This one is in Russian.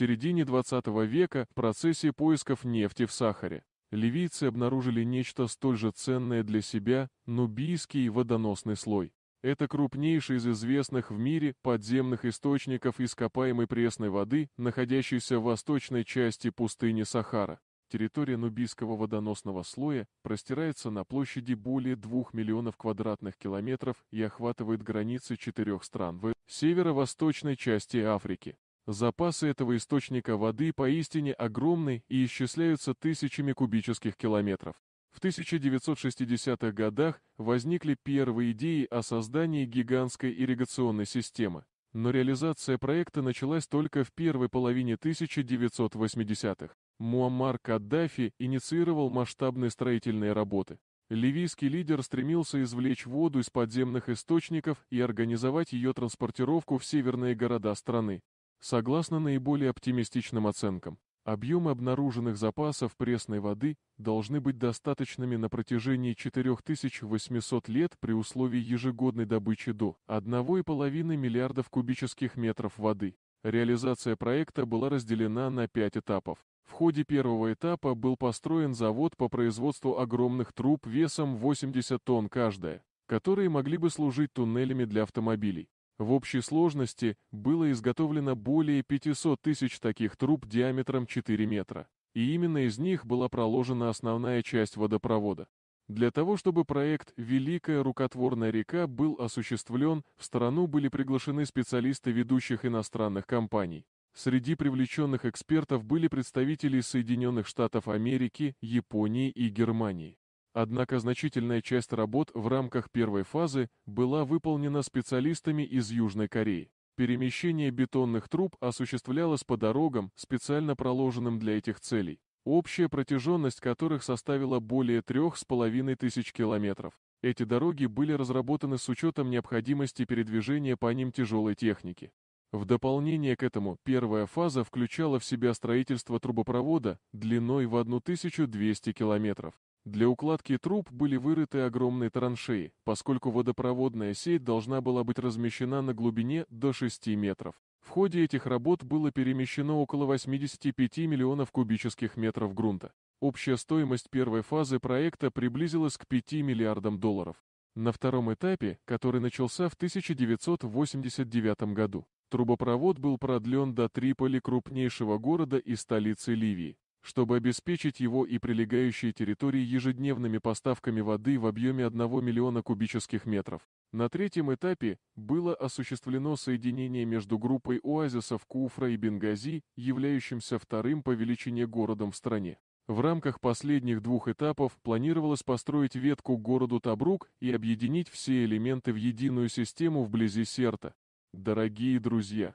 середине 20 века в процессе поисков нефти в Сахаре. Ливийцы обнаружили нечто столь же ценное для себя – нубийский водоносный слой. Это крупнейший из известных в мире подземных источников ископаемой пресной воды, находящийся в восточной части пустыни Сахара. Территория нубийского водоносного слоя простирается на площади более 2 миллионов квадратных километров и охватывает границы четырех стран в северо-восточной части Африки. Запасы этого источника воды поистине огромны и исчисляются тысячами кубических километров. В 1960-х годах возникли первые идеи о создании гигантской ирригационной системы, но реализация проекта началась только в первой половине 1980-х. Муаммар Каддафи инициировал масштабные строительные работы. Ливийский лидер стремился извлечь воду из подземных источников и организовать ее транспортировку в северные города страны. Согласно наиболее оптимистичным оценкам, объемы обнаруженных запасов пресной воды должны быть достаточными на протяжении 4800 лет при условии ежегодной добычи до 1,5 миллиардов кубических метров воды. Реализация проекта была разделена на 5 этапов. В ходе первого этапа был построен завод по производству огромных труб весом 80 тонн каждая, которые могли бы служить туннелями для автомобилей. В общей сложности было изготовлено более 500 тысяч таких труб диаметром 4 метра, и именно из них была проложена основная часть водопровода. Для того, чтобы проект «Великая рукотворная река» был осуществлен, в страну были приглашены специалисты ведущих иностранных компаний. Среди привлеченных экспертов были представители Соединенных Штатов Америки, Японии и Германии. Однако значительная часть работ в рамках первой фазы была выполнена специалистами из Южной Кореи. Перемещение бетонных труб осуществлялось по дорогам, специально проложенным для этих целей, общая протяженность которых составила более трех с половиной тысяч километров. Эти дороги были разработаны с учетом необходимости передвижения по ним тяжелой техники. В дополнение к этому, первая фаза включала в себя строительство трубопровода длиной в 1200 километров. Для укладки труб были вырыты огромные траншеи, поскольку водопроводная сеть должна была быть размещена на глубине до 6 метров. В ходе этих работ было перемещено около 85 миллионов кубических метров грунта. Общая стоимость первой фазы проекта приблизилась к 5 миллиардам долларов. На втором этапе, который начался в 1989 году, трубопровод был продлен до Триполи крупнейшего города и столицы Ливии чтобы обеспечить его и прилегающие территории ежедневными поставками воды в объеме 1 миллиона кубических метров. На третьем этапе было осуществлено соединение между группой оазисов Куфра и Бенгази, являющимся вторым по величине городом в стране. В рамках последних двух этапов планировалось построить ветку к городу Табрук и объединить все элементы в единую систему вблизи Серта. Дорогие друзья,